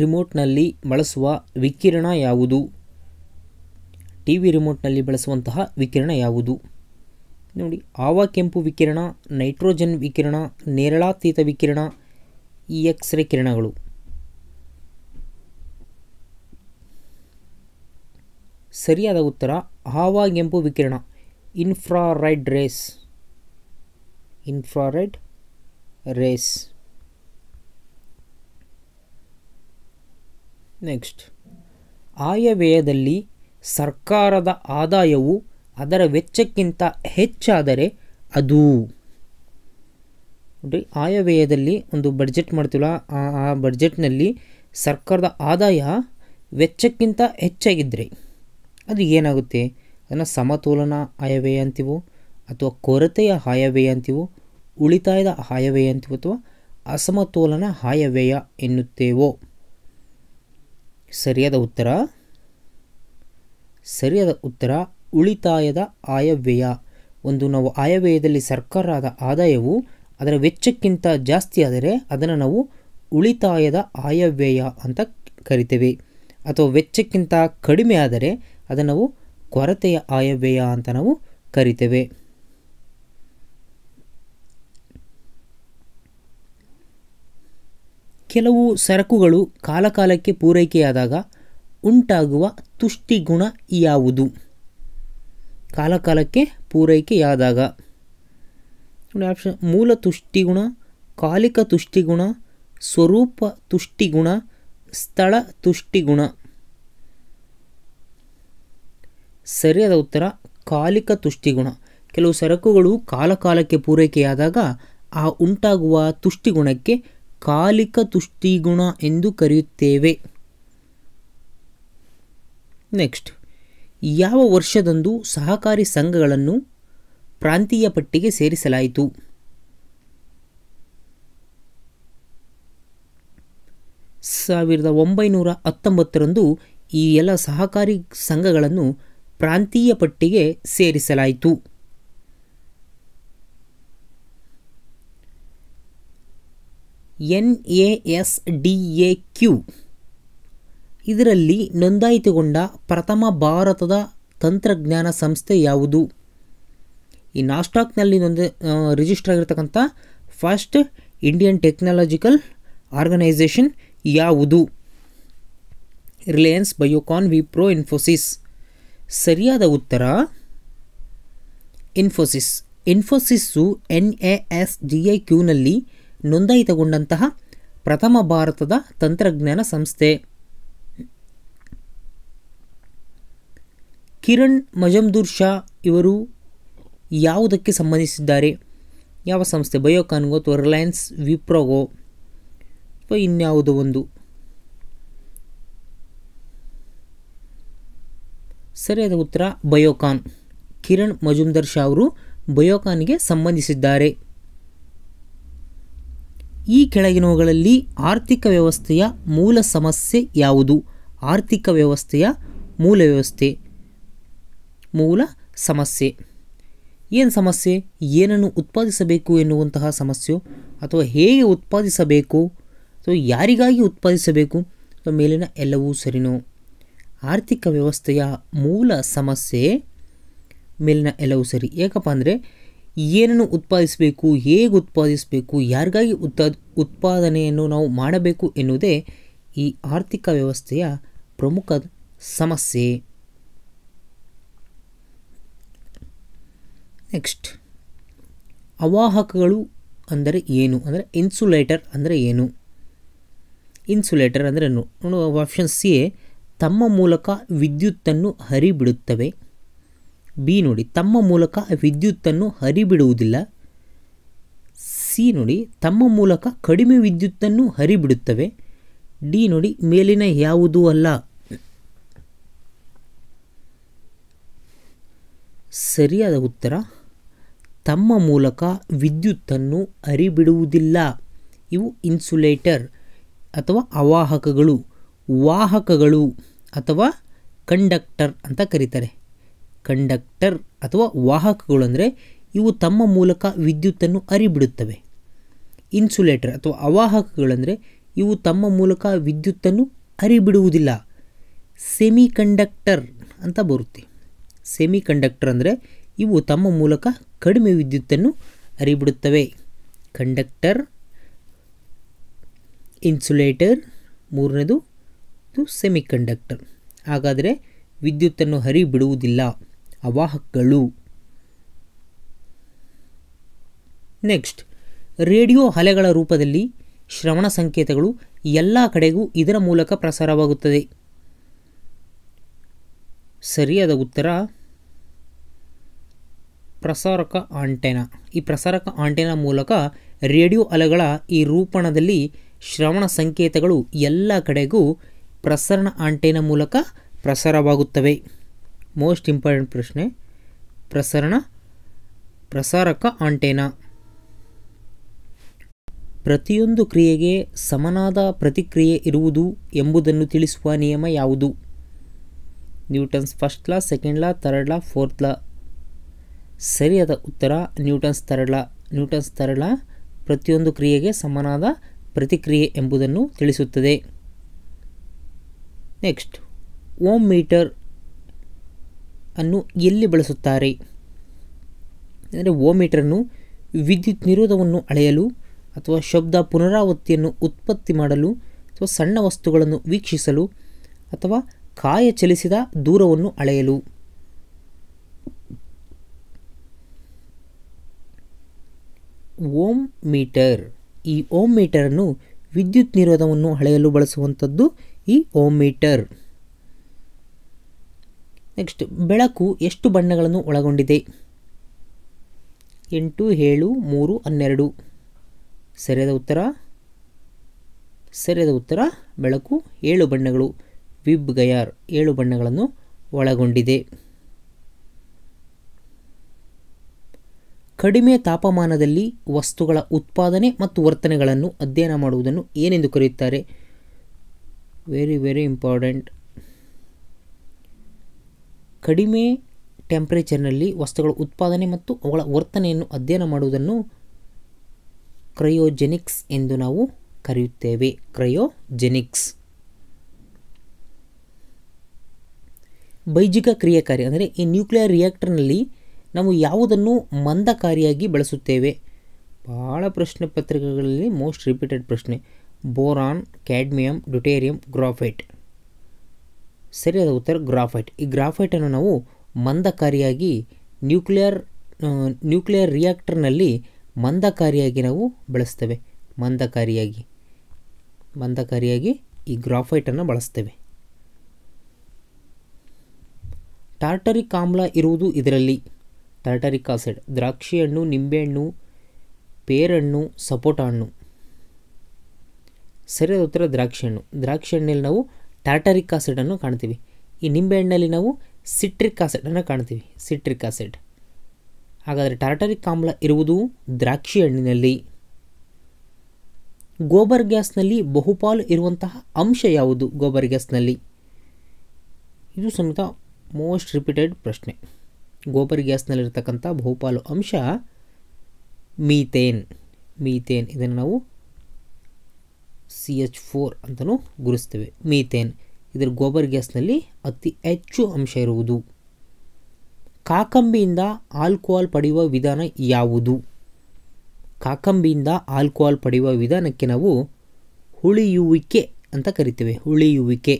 ರಿಮೋಟ್ನಲ್ಲಿ ಬಳಸುವ ವಿಕಿರಣ ಯಾವುದು ಟಿ ವಿ ರಿಮೋಟ್ನಲ್ಲಿ ಬಳಸುವಂತಹ ವಿಕಿರಣ ಯಾವುದು ನೋಡಿ ಕೆಂಪು ವಿಕಿರಣ ನೈಟ್ರೋಜನ್ ವಿಕಿರಣ ನೇರಳಾತೀತ ವಿಕಿರಣ ಈ ಎಕ್ಸ್ ರೇ ಕಿರಣಗಳು ಸರಿಯಾದ ಉತ್ತರ ಕೆಂಪು ವಿಕಿರಣ infrared rays infrared rays next ಆಯವ್ಯಯದಲ್ಲಿ ಸರ್ಕಾರದ ಆದಾಯವು ಅದರ ವೆಚ್ಚಕ್ಕಿಂತ ಹೆಚ್ಚಾದರೆ ಅದು ನೋಡಿ ಆಯವ್ಯಯದಲ್ಲಿ ಒಂದು ಬಡ್ಜೆಟ್ ಮಾಡ್ತೀವಲ್ಲ ಆ ಬಡ್ಜೆಟ್ನಲ್ಲಿ ಸರ್ಕಾರದ ಆದಾಯ ವೆಚ್ಚಕ್ಕಿಂತ ಹೆಚ್ಚಾಗಿದ್ದರೆ ಅದು ಏನಾಗುತ್ತೆ ಅದನ್ನು ಸಮತೋಲನ ಆಯವ್ಯಯ ಅಂತೀವೋ ಅಥವಾ ಕೊರತೆಯ ಆಯವ್ಯಯ ಅಂತೀವೋ ಉಳಿತಾಯದ ಆಯವ್ಯಯ ಅಂತೀವೋ ಅಥವಾ ಅಸಮತೋಲನ ಆಯವ್ಯಯ ಎನ್ನುತ್ತೇವೋ ಸರಿಯಾದ ಉತ್ತರ ಸರಿಯಾದ ಉತ್ತರ ಉಳಿತಾಯದ ಆಯವ್ಯಯ ಒಂದು ನಾವು ಆಯವ್ಯಯದಲ್ಲಿ ಸರ್ಕಾರದ ಆದಾಯವು ಅದರ ವೆಚ್ಚಕ್ಕಿಂತ ಜಾಸ್ತಿ ಆದರೆ ಅದನ್ನು ನಾವು ಉಳಿತಾಯದ ಆಯವ್ಯಯ ಅಂತ ಕರಿತೇವೆ ಅಥವಾ ವೆಚ್ಚಕ್ಕಿಂತ ಕಡಿಮೆ ಆದರೆ ಅದನ್ನು ನಾವು ಕೊರತೆಯ ಆಯವ್ಯಯ ಅಂತ ನಾವು ಕರಿತೇವೆ ಕೆಲವು ಸರಕುಗಳು ಕಾಲಕಾಲಕ್ಕೆ ಪೂರೈಕೆಯಾದಾಗ ಉಂಟಾಗುವ ತುಷ್ಟಿಗುಣ ಯಾವುದು ಕಾಲಕಾಲಕ್ಕೆ ಪೂರೈಕೆಯಾದಾಗ ನೋಡಿ ಆಪ್ಷನ್ ಮೂಲ ತುಷ್ಟಿಗುಣ ಕಾಲಿಕ ತುಷ್ಟಿಗುಣ ಸ್ವರೂಪ ತುಷ್ಟಿಗುಣ ಸ್ಥಳ ತುಷ್ಟಿಗುಣ ಸರಿಯಾದ ಉತ್ತರ ಕಾಲಿಕ ತುಷ್ಟಿಗುಣ ಕೆಲವು ಸರಕುಗಳು ಕಾಲಕಾಲಕ್ಕೆ ಪೂರೈಕೆಯಾದಾಗ ಆ ಉಂಟಾಗುವ ತುಷ್ಟಿಗುಣಕ್ಕೆ ಕಾಲಿಕ ತುಷ್ಟಿಗುಣ ಎಂದು ಕರೆಯುತ್ತೇವೆ ನೆಕ್ಸ್ಟ್ ಯಾವ ವರ್ಷದಂದು ಸಹಕಾರಿ ಸಂಘಗಳನ್ನು ಪ್ರಾಂತೀಯ ಪಟ್ಟಿಗೆ ಸೇರಿಸಲಾಯಿತು ಸಾವಿರದ ಒಂಬೈನೂರ ಹತ್ತೊಂಬತ್ತರಂದು ಈ ಎಲ್ಲ ಸಹಕಾರಿ ಸಂಘಗಳನ್ನು ಪ್ರಾಂತೀಯ ಪಟ್ಟಿಗೆ ಸೇರಿಸಲಾಯಿತು N A S D A Q ಇದರಲ್ಲಿ ನೋಂದಾಯಿತಗೊಂಡ ಪ್ರಥಮ ಭಾರತದ ತಂತ್ರಜ್ಞಾನ ಸಂಸ್ಥೆ ಯಾವುದು ಈ ನಾಸ್ಟಾಕ್ನಲ್ಲಿ ನೊಂದ ರಿಜಿಸ್ಟರ್ ಆಗಿರ್ತಕ್ಕಂಥ ಫಸ್ಟ್ ಇಂಡಿಯನ್ ಟೆಕ್ನಾಲಜಿಕಲ್ ಆರ್ಗನೈಸೇಷನ್ ಯಾವುದು ರಿಲಯನ್ಸ್ ಬಯೋಕಾನ್ ವಿಪ್ರೋ ಇನ್ಫೋಸಿಸ್ ಸರಿಯಾದ ಉತ್ತರ Infosys Infosys N A S D A ಕ್ಯೂನಲ್ಲಿ ನೋಂದಾಯಿತಗೊಂಡಂತಹ ಪ್ರಥಮ ಭಾರತದ ತಂತ್ರಜ್ಞಾನ ಸಂಸ್ಥೆ ಕಿರಣ್ ಮಜಮ್ದೂರ್ ಶಾ ಇವರು ಯಾವುದಕ್ಕೆ ಸಂಬಂಧಿಸಿದ್ದಾರೆ ಯಾವ ಸಂಸ್ಥೆ ಬಯೋಕಾನ್ಗೋ ಅಥವಾ ರಿಲಯನ್ಸ್ ವಿಪ್ರೋಗೋ ಅಥವಾ ಇನ್ಯಾವುದೋ ಒಂದು ಸರಿಯಾದ ಉತ್ತರ ಬಯೋಕಾನ್ ಕಿರಣ್ ಮಜುಮ್ದರ್ ಶಾ ಅವರು ಬಯೋಕಾನ್ಗೆ ಸಂಬಂಧಿಸಿದ್ದಾರೆ ಈ ಕೆಳಗಿನವುಗಳಲ್ಲಿ ಆರ್ಥಿಕ ವ್ಯವಸ್ಥೆಯ ಮೂಲ ಸಮಸ್ಯೆ ಯಾವುದು ಆರ್ಥಿಕ ವ್ಯವಸ್ಥೆಯ ಮೂಲ ವ್ಯವಸ್ಥೆ ಮೂಲ ಸಮಸ್ಯೆ ಏನು ಸಮಸ್ಯೆ ಏನನ್ನು ಉತ್ಪಾದಿಸಬೇಕು ಎನ್ನುವಂತಹ ಸಮಸ್ಯೆ ಅಥವಾ ಹೇಗೆ ಉತ್ಪಾದಿಸಬೇಕು ಅಥವಾ ಯಾರಿಗಾಗಿ ಉತ್ಪಾದಿಸಬೇಕು ಅಥವಾ ಮೇಲಿನ ಎಲ್ಲವೂ ಸರಿನೋ ಆರ್ಥಿಕ ವ್ಯವಸ್ಥೆಯ ಮೂಲ ಸಮಸ್ಯೆ ಮೇಲಿನ ಎಲ್ಲವೂ ಸರಿ ಯಾಕಪ್ಪ ಅಂದರೆ ಏನನ್ನು ಉತ್ಪಾದಿಸಬೇಕು ಹೇಗೆ ಉತ್ಪಾದಿಸಬೇಕು ಯಾರಿಗಾಗಿ ಉತ್ಪಾದ ಉತ್ಪಾದನೆಯನ್ನು ನಾವು ಮಾಡಬೇಕು ಎನ್ನುವುದೇ ಈ ಆರ್ಥಿಕ ವ್ಯವಸ್ಥೆಯ ಪ್ರಮುಖ ಸಮಸ್ಯೆ ನೆಕ್ಸ್ಟ್ ಅವಾಹಕಗಳು ಅಂದರೆ ಏನು ಅಂದರೆ ಇನ್ಸುಲೇಟರ್ ಅಂದರೆ ಏನು ಇನ್ಸುಲೇಟರ್ ಅಂದರೆ ಆಪ್ಷನ್ ಸಿ ತಮ್ಮ ಮೂಲಕ ವಿದ್ಯುತ್ತನ್ನು ಹರಿಬಿಡುತ್ತವೆ ಬಿ ನೋಡಿ ತಮ್ಮ ಮೂಲಕ ವಿದ್ಯುತ್ತನ್ನು ಹರಿಬಿಡುವುದಿಲ್ಲ ಸಿ ನೋಡಿ ತಮ್ಮ ಮೂಲಕ ಕಡಿಮೆ ವಿದ್ಯುತ್ತನ್ನು ಹರಿಬಿಡುತ್ತವೆ ಡಿ ನೋಡಿ ಮೇಲಿನ ಯಾವುದೂ ಅಲ್ಲ ಸರಿಯಾದ ಉತ್ತರ ತಮ್ಮ ಮೂಲಕ ವಿದ್ಯುತ್ತನ್ನು ಹರಿಬಿಡುವುದಿಲ್ಲ ಇವು ಇನ್ಸುಲೇಟರ್ ಅಥವಾ ಅವಾಹಕಗಳು ವಾಹಕಗಳು ಅಥವಾ ಕಂಡಕ್ಟರ್ ಅಂತ ಕರೀತಾರೆ ಕಂಡಕ್ಟರ್ ಅಥವಾ ವಾಹಕಗಳು ಅಂದರೆ ಇವು ತಮ್ಮ ಮೂಲಕ ವಿದ್ಯುತ್ತನ್ನು ಅರಿಬಿಡುತ್ತವೆ ಇನ್ಸುಲೇಟರ್ ಅಥವಾ ಅವಾಹಕಗಳಂದರೆ ಇವು ತಮ್ಮ ಮೂಲಕ ವಿದ್ಯುತ್ತನ್ನು ಅರಿಬಿಡುವುದಿಲ್ಲ ಸೆಮಿ ಕಂಡಕ್ಟರ್ ಅಂತ ಬರುತ್ತೆ ಸೆಮಿ ಕಂಡಕ್ಟರ್ ಅಂದರೆ ಇವು ತಮ್ಮ ಮೂಲಕ ಕಡಿಮೆ ವಿದ್ಯುತ್ತನ್ನು ಅರಿಬಿಡುತ್ತವೆ ಕಂಡಕ್ಟರ್ ಇನ್ಸುಲೇಟರ್ ಮೂರನೇದು ಸೆಮಿ ಕಂಡಕ್ಟರ್ ಹಾಗಾದರೆ ವಿದ್ಯುತ್ತನ್ನು ಹರಿಬಿಡುವುದಿಲ್ಲ ಅವಾಹಕಗಳು ನೆಕ್ಸ್ಟ್ ರೇಡಿಯೋ ಅಲೆಗಳ ರೂಪದಲ್ಲಿ ಶ್ರವಣ ಸಂಕೇತಗಳು ಎಲ್ಲ ಕಡೆಗೂ ಇದರ ಮೂಲಕ ಪ್ರಸಾರವಾಗುತ್ತದೆ ಸರಿಯಾದ ಉತ್ತರ ಪ್ರಸಾರಕ ಆಂಟೆನ ಈ ಪ್ರಸಾರಕ ಆಂಟೆನ ಮೂಲಕ ರೇಡಿಯೋ ಅಲೆಗಳ ಈ ರೂಪಣದಲ್ಲಿ ಶ್ರವಣ ಸಂಕೇತಗಳು ಎಲ್ಲ ಕಡೆಗೂ ಪ್ರಸರಣ ಆಂಟೆನ ಮೂಲಕ ಪ್ರಸಾರವಾಗುತ್ತವೆ ಮೋಸ್ಟ್ ಇಂಪಾರ್ಟೆಂಟ್ ಪ್ರಶ್ನೆ ಪ್ರಸರಣ ಪ್ರಸಾರಕ ಆಂಟೇನಾ ಪ್ರತಿಯೊಂದು ಕ್ರಿಯೆಗೆ ಸಮನಾದ ಪ್ರತಿಕ್ರಿಯೆ ಇರುವುದು ಎಂಬುದನ್ನು ತಿಳಿಸುವ ನಿಯಮ ಯಾವುದು Newton's first law second law third law fourth law ಸರಿಯಾದ ಉತ್ತರ Newton's third law Newton's third law ಪ್ರತಿಯೊಂದು ಕ್ರಿಯೆಗೆ ಸಮನಾದ ಪ್ರತಿಕ್ರಿಯೆ ಎಂಬುದನ್ನು ತಿಳಿಸುತ್ತದೆ ನೆಕ್ಸ್ಟ್ ಓಮ್ ಮೀಟರ್ ಅನ್ನು ಎಲ್ಲಿ ಬಳಸುತ್ತಾರೆ ಅಂದರೆ ಓಮೀಟರನ್ನು ವಿದ್ಯುತ್ ನಿರೋಧವನ್ನು ಅಳೆಯಲು ಅಥವಾ ಶಬ್ದ ಪುನರಾವೃತ್ತಿಯನ್ನು ಉತ್ಪತ್ತಿ ಮಾಡಲು ಅಥವಾ ಸಣ್ಣ ವಸ್ತುಗಳನ್ನು ವೀಕ್ಷಿಸಲು ಅಥವಾ ಕಾಯ ಚಲಿಸಿದ ದೂರವನ್ನು ಅಳೆಯಲು ಓಮ್ ಮೀಟರ್ ಈ ಓಮ್ ಮೀಟರನ್ನು ವಿದ್ಯುತ್ ನಿರೋಧವನ್ನು ಅಳೆಯಲು ಬಳಸುವಂಥದ್ದು ಈ ಓಮ್ ಮೀಟರ್ ನೆಕ್ಸ್ಟ್ ಬೆಳಕು ಎಷ್ಟು ಬಣ್ಣಗಳನ್ನು ಒಳಗೊಂಡಿದೆ ಎಂಟು ಏಳು ಮೂರು ಹನ್ನೆರಡು ಸರಿಯಾದ ಉತ್ತರ ಸರಿಯಾದ ಉತ್ತರ ಬೆಳಕು ಏಳು ಬಣ್ಣಗಳು ವಿಬ್ ಗಯಾರ್ ಏಳು ಬಣ್ಣಗಳನ್ನು ಒಳಗೊಂಡಿದೆ ಕಡಿಮೆ ತಾಪಮಾನದಲ್ಲಿ ವಸ್ತುಗಳ ಉತ್ಪಾದನೆ ಮತ್ತು ವರ್ತನೆಗಳನ್ನು ಅಧ್ಯಯನ ಮಾಡುವುದನ್ನು ಏನೆಂದು ಕರೆಯುತ್ತಾರೆ ವೆರಿ ವೆರಿ ಇಂಪಾರ್ಟೆಂಟ್ ಕಡಿಮೆ ಟೆಂಪ್ರೇಚರ್ನಲ್ಲಿ ವಸ್ತುಗಳ ಉತ್ಪಾದನೆ ಮತ್ತು ಅವುಗಳ ವರ್ತನೆಯನ್ನು ಅಧ್ಯಯನ ಮಾಡುವುದನ್ನು ಕ್ರಯೋಜೆನಿಕ್ಸ್ ಎಂದು ನಾವು ಕರೆಯುತ್ತೇವೆ ಕ್ರಯೋಜೆನಿಕ್ಸ್ ಬೈಜಿಕ ಕ್ರಿಯಾಕಾರಿ ಅಂದರೆ ಈ ನ್ಯೂಕ್ಲಿಯರ್ ರಿಯಾಕ್ಟರ್ನಲ್ಲಿ ನಾವು ಯಾವುದನ್ನು ಮಂದಕಾರಿಯಾಗಿ ಬಳಸುತ್ತೇವೆ ಭಾಳ ಪ್ರಶ್ನೆ ಪತ್ರಿಕೆಗಳಲ್ಲಿ ಮೋಸ್ಟ್ ರಿಪೀಟೆಡ್ ಪ್ರಶ್ನೆ ಬೋರಾನ್ ಕ್ಯಾಡ್ಮಿಯಂ ಡ್ಯುಟೇರಿಯಂ ಗ್ರಾಫೈಟ್ ಸರಿಯಾದ ಉತ್ತರ ಗ್ರಾಫೈಟ್ ಈ ಗ್ರಾಫೈಟನ್ನು ನಾವು ಮಂದಕಾರಿಯಾಗಿ ನ್ಯೂಕ್ಲಿಯರ್ ನ್ಯೂಕ್ಲಿಯರ್ ರಿಯಾಕ್ಟರ್ನಲ್ಲಿ ಮಂದಕಾರಿಯಾಗಿ ನಾವು ಬಳಸ್ತೇವೆ ಮಂದಕಾರಿಯಾಗಿ ಮಂದಕಾರಿಯಾಗಿ ಈ ಗ್ರಾಫೈಟನ್ನು ಬಳಸ್ತೇವೆ ಟಾರ್ಟರಿಕ್ ಆಮ್ಲ ಇರುವುದು ಇದರಲ್ಲಿ ಟಾರ್ಟರಿಕ್ ಆಸಿಡ್ ದ್ರಾಕ್ಷಿ ಹಣ್ಣು ನಿಂಬೆಹಣ್ಣು ಪೇರಣ್ಣು ಸಪೋಟ ಹಣ್ಣು ಸರಿಯಾದ ಉತ್ತರ ದ್ರಾಕ್ಷಿ ಹಣ್ಣು ದ್ರಾಕ್ಷಿ ಹಣ್ಣಲ್ಲಿ ನಾವು ಟಾರ್ಟರಿಕ್ ಆಸಿಡನ್ನು ಕಾಣ್ತೀವಿ ಈ ನಿಂಬೆಹಣ್ಣಲ್ಲಿ ನಾವು ಸಿಟ್ರಿಕ್ ಆಸಿಡನ್ನು ಕಾಣ್ತೀವಿ ಸಿಟ್ರಿಕ್ ಆಸಿಡ್ ಹಾಗಾದರೆ ಟಾರ್ಟರಿಕ್ ಆಮ್ಲ ಇರುವುದು ದ್ರಾಕ್ಷಿ ಹಣ್ಣಿನಲ್ಲಿ ಗೋಬರ್ ಗ್ಯಾಸ್ನಲ್ಲಿ ಬಹುಪಾಲು ಇರುವಂತಹ ಅಂಶ ಯಾವುದು ಗೋಬರ್ ಗ್ಯಾಸ್ನಲ್ಲಿ ಇದು ಸಮೇತ ಮೋಸ್ಟ್ ರಿಪೀಟೆಡ್ ಪ್ರಶ್ನೆ ಗೋಬರ್ ಗ್ಯಾಸ್ನಲ್ಲಿರ್ತಕ್ಕಂಥ ಬಹುಪಾಲು ಅಂಶ ಮೀಥೇನ್ ಮೀಥೇನ್ ಇದನ್ನು ನಾವು ಸಿ ಎಚ್ ಫೋರ್ ಅಂತಲೂ ಗುರುಸ್ತೇವೆ ಮೀಥೇನ್ ಇದರ ಗೋಬರ್ ಗ್ಯಾಸ್ನಲ್ಲಿ ಅತಿ ಹೆಚ್ಚು ಅಂಶ ಇರುವುದು ಕಾಕಂಬಿಯಿಂದ ಆಲ್ಕೋಹಾಲ್ ಪಡೆಯುವ ವಿಧಾನ ಯಾವುದು ಕಾಕಂಬಿಯಿಂದ ಆಲ್ಕೋಹಾಲ್ ಪಡೆಯುವ ವಿಧಾನಕ್ಕೆ ನಾವು ಹುಳಿಯುವಿಕೆ ಅಂತ ಕರಿತೇವೆ ಹುಳಿಯುವಿಕೆ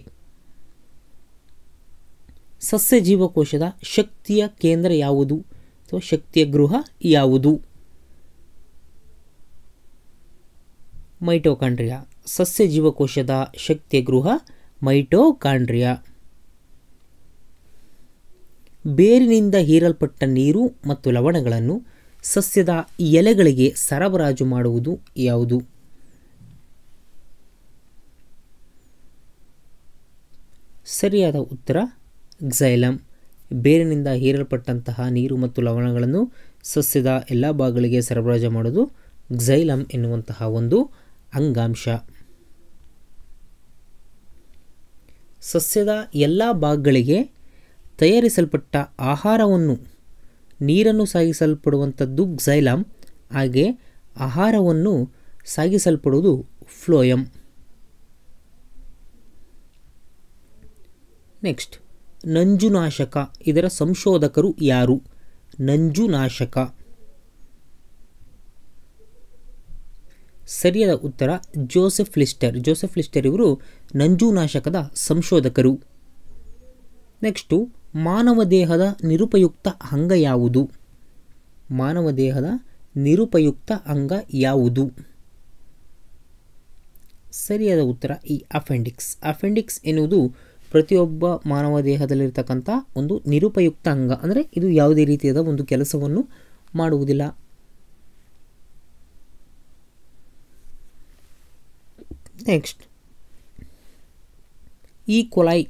ಸಸ್ಯ ಜೀವಕೋಶದ ಶಕ್ತಿಯ ಕೇಂದ್ರ ಯಾವುದು ಅಥವಾ ಶಕ್ತಿಯ ಗೃಹ ಯಾವುದು ಮೈಟೋಕಾಂಡ್ರಿಯಾ ಸಸ್ಯ ಜೀವಕೋಶದ ಶಕ್ತಿಯ ಗೃಹ ಮೈಟೋಕಾಂಡ್ರಿಯ ಬೇರಿನಿಂದ ಹೀರಲ್ಪಟ್ಟ ನೀರು ಮತ್ತು ಲವಣಗಳನ್ನು ಸಸ್ಯದ ಎಲೆಗಳಿಗೆ ಸರಬರಾಜು ಮಾಡುವುದು ಯಾವುದು ಸರಿಯಾದ ಉತ್ತರ ಗ್ಸೈಲಮ್ ಬೇರಿನಿಂದ ಹೀರಲ್ಪಟ್ಟಂತಹ ನೀರು ಮತ್ತು ಲವಣಗಳನ್ನು ಸಸ್ಯದ ಎಲ್ಲ ಭಾಗಗಳಿಗೆ ಸರಬರಾಜು ಮಾಡುವುದು ಗ್ಸೈಲಮ್ ಎನ್ನುವಂತಹ ಒಂದು ಅಂಗಾಂಶ ಸಸ್ಯದ ಎಲ್ಲ ಭಾಗಗಳಿಗೆ ತಯಾರಿಸಲ್ಪಟ್ಟ ಆಹಾರವನ್ನು ನೀರನ್ನು ಸಾಗಿಸಲ್ಪಡುವಂಥದ್ದು ಗ್ಸೈಲಾಮ್ ಹಾಗೆ ಆಹಾರವನ್ನು ಸಾಗಿಸಲ್ಪಡುವುದು ಫ್ಲೋಯಂ ನೆಕ್ಸ್ಟ್ ನಂಜುನಾಶಕ ಇದರ ಸಂಶೋಧಕರು ಯಾರು ನಂಜುನಾಶಕ ಸರಿಯಾದ ಉತ್ತರ ಜೋಸೆಫ್ ಲಿಸ್ಟರ್ ಜೋಸೆಫ್ ಲಿಸ್ಟರ್ ಇವರು ನಂಜುನಾಶಕದ ಸಂಶೋಧಕರು ನೆಕ್ಸ್ಟು ಮಾನವ ದೇಹದ ನಿರುಪಯುಕ್ತ ಅಂಗ ಯಾವುದು ಮಾನವ ದೇಹದ ನಿರುಪಯುಕ್ತ ಅಂಗ ಯಾವುದು ಸರಿಯಾದ ಉತ್ತರ ಈ ಅಫೆಂಡಿಕ್ಸ್ ಅಫೆಂಡಿಕ್ಸ್ ಎನ್ನುವುದು ಪ್ರತಿಯೊಬ್ಬ ಮಾನವ ದೇಹದಲ್ಲಿರ್ತಕ್ಕಂಥ ಒಂದು ನಿರುಪಯುಕ್ತ ಅಂಗ ಅಂದರೆ ಇದು ಯಾವುದೇ ರೀತಿಯಾದ ಒಂದು ಕೆಲಸವನ್ನು ಮಾಡುವುದಿಲ್ಲ ನೆಕ್ಸ್ಟ್ ಈ ಕೊಲಾಯ್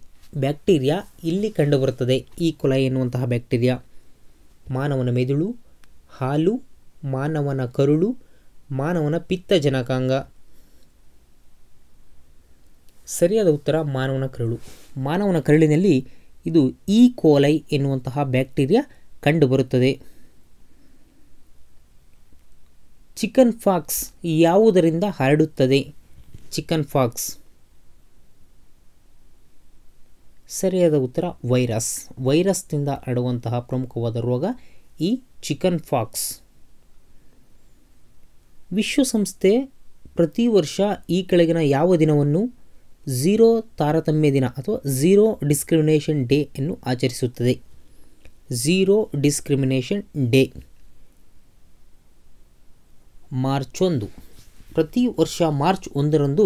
ಬ್ಯಾಕ್ಟೀರಿಯಾ ಇಲ್ಲಿ ಕಂಡುಬರುತ್ತದೆ ಈ e. ಕೊಲಾಯ್ ಎನ್ನುವಂತಹ ಬ್ಯಾಕ್ಟೀರಿಯಾ ಮಾನವನ ಮೆದುಳು ಹಾಲು ಮಾನವನ ಕರುಳು ಮಾನವನ ಪಿತ್ತಜನಕಾಂಗ ಸರಿಯಾದ ಉತ್ತರ ಮಾನವನ ಕರುಳು ಮಾನವನ ಕರುಳಿನಲ್ಲಿ ಇದು ಈ e. ಕೋಲೈ ಎನ್ನುವಂತಹ ಬ್ಯಾಕ್ಟೀರಿಯಾ ಕಂಡುಬರುತ್ತದೆ ಚಿಕನ್ ಫಾಕ್ಸ್ ಯಾವುದರಿಂದ ಹರಡುತ್ತದೆ ಚಿಕನ್ ಫಾಕ್ಸ್ ಸರಿಯಾದ ಉತ್ತರ ವೈರಸ್ ವೈರಸ್ನಿಂದ ಹರಡುವಂತಹ ಪ್ರಮುಖವಾದ ರೋಗ ಈ ಚಿಕನ್ ಫಾಕ್ಸ್ ವಿಶ್ವಸಂಸ್ಥೆ ಪ್ರತಿ ವರ್ಷ ಈ ಕೆಳಗಿನ ಯಾವ ದಿನವನ್ನು ಝೀರೋ ತಾರತಮ್ಯ ದಿನ ಅಥವಾ ಝೀರೋ ಡಿಸ್ಕ್ರಿಮಿನೇಷನ್ ಡೇ ಅನ್ನು ಆಚರಿಸುತ್ತದೆ ಝೀರೋ ಡಿಸ್ಕ್ರಿಮಿನೇಷನ್ ಡೇ ಮಾರ್ಚ್ ಒಂದು ಪ್ರತಿ ವರ್ಷ ಮಾರ್ಚ್ ಒಂದರಂದು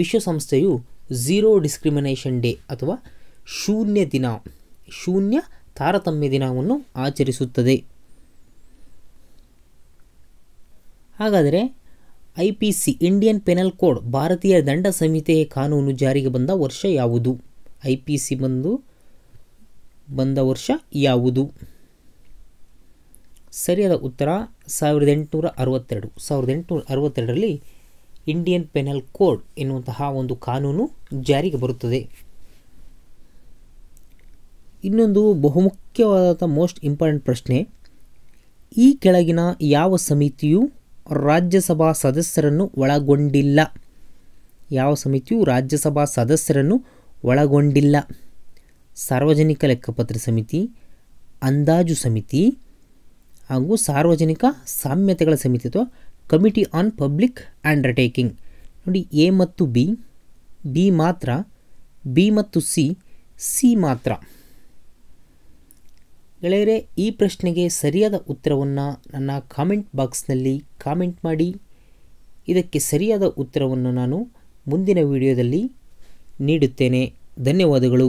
ವಿಶ್ವಸಂಸ್ಥೆಯು ಝೀರೋ ಡಿಸ್ಕ್ರಿಮಿನೇಷನ್ ಡೇ ಅಥವಾ ಶೂನ್ಯ ದಿನ ಶೂನ್ಯ ತಾರತಮ್ಯ ದಿನವನ್ನು ಆಚರಿಸುತ್ತದೆ ಹಾಗಾದರೆ I P C Indian penal code ಭಾರತೀಯ ದಂಡ ಸಂಹಿತೆ ಕಾನೂನು ಜಾರಿಗೆ ಬಂದ ವರ್ಷ ಯಾವುದು ಐ ಪಿ ಸಿ ಬಂದು ಬಂದ ವರ್ಷ ಯಾವುದು ಸರಿಯಾದ ಉತ್ತರ ಸಾವಿರದ ಎಂಟುನೂರ ಅರವತ್ತೆರಡು ಸಾವಿರದ ಎಂಟುನೂರ ಅರವತ್ತೆರಡರಲ್ಲಿ ಇಂಡಿಯನ್ ಪೆನಲ್ ಕೋಡ್ ಎನ್ನುವಂತಹ ಒಂದು ಕಾನೂನು ಜಾರಿಗೆ ಬರುತ್ತದೆ ಇನ್ನೊಂದು ಬಹುಮುಖ್ಯವಾದ ಮೋಸ್ಟ್ ಇಂಪಾರ್ಟೆಂಟ್ ಪ್ರಶ್ನೆ ಈ ಕೆಳಗಿನ ಯಾವ ಸಮಿತಿಯು ರಾಜ್ಯಸಭಾ ಸದಸ್ಯರನ್ನು ಒಳಗೊಂಡಿಲ್ಲ ಯಾವ ಸಮಿತಿಯು ರಾಜ್ಯಸಭಾ ಸದಸ್ಯರನ್ನು ಒಳಗೊಂಡಿಲ್ಲ ಸಾರ್ವಜನಿಕ ಲೆಕ್ಕಪತ್ರ ಸಮಿತಿ ಅಂದಾಜು ಸಮಿತಿ ಹಾಗೂ ಸಾರ್ವಜನಿಕ ಸಾಮ್ಯತೆಗಳ ಸಮಿತಿ ಅಥವಾ ಕಮಿಟಿ ಆನ್ ಪಬ್ಲಿಕ್ ಅಂಡರ್ಟೇಕಿಂಗ್ ನೋಡಿ ಎ ಮತ್ತು ಬಿ ಬಿ ಮಾತ್ರ ಬಿ ಮತ್ತು ಸಿ ಸಿ ಮಾತ್ರ ಗೆಳೆಯರೆ ಈ ಪ್ರಶ್ನೆಗೆ ಸರಿಯಾದ ಉತ್ತರವನ್ನು ನನ್ನ ಕಾಮೆಂಟ್ ಬಾಕ್ಸ್ನಲ್ಲಿ ಕಾಮೆಂಟ್ ಮಾಡಿ ಇದಕ್ಕೆ ಸರಿಯಾದ ಉತ್ತರವನ್ನು ನಾನು ಮುಂದಿನ ವಿಡಿಯೋದಲ್ಲಿ ನೀಡುತ್ತೇನೆ ಧನ್ಯವಾದಗಳು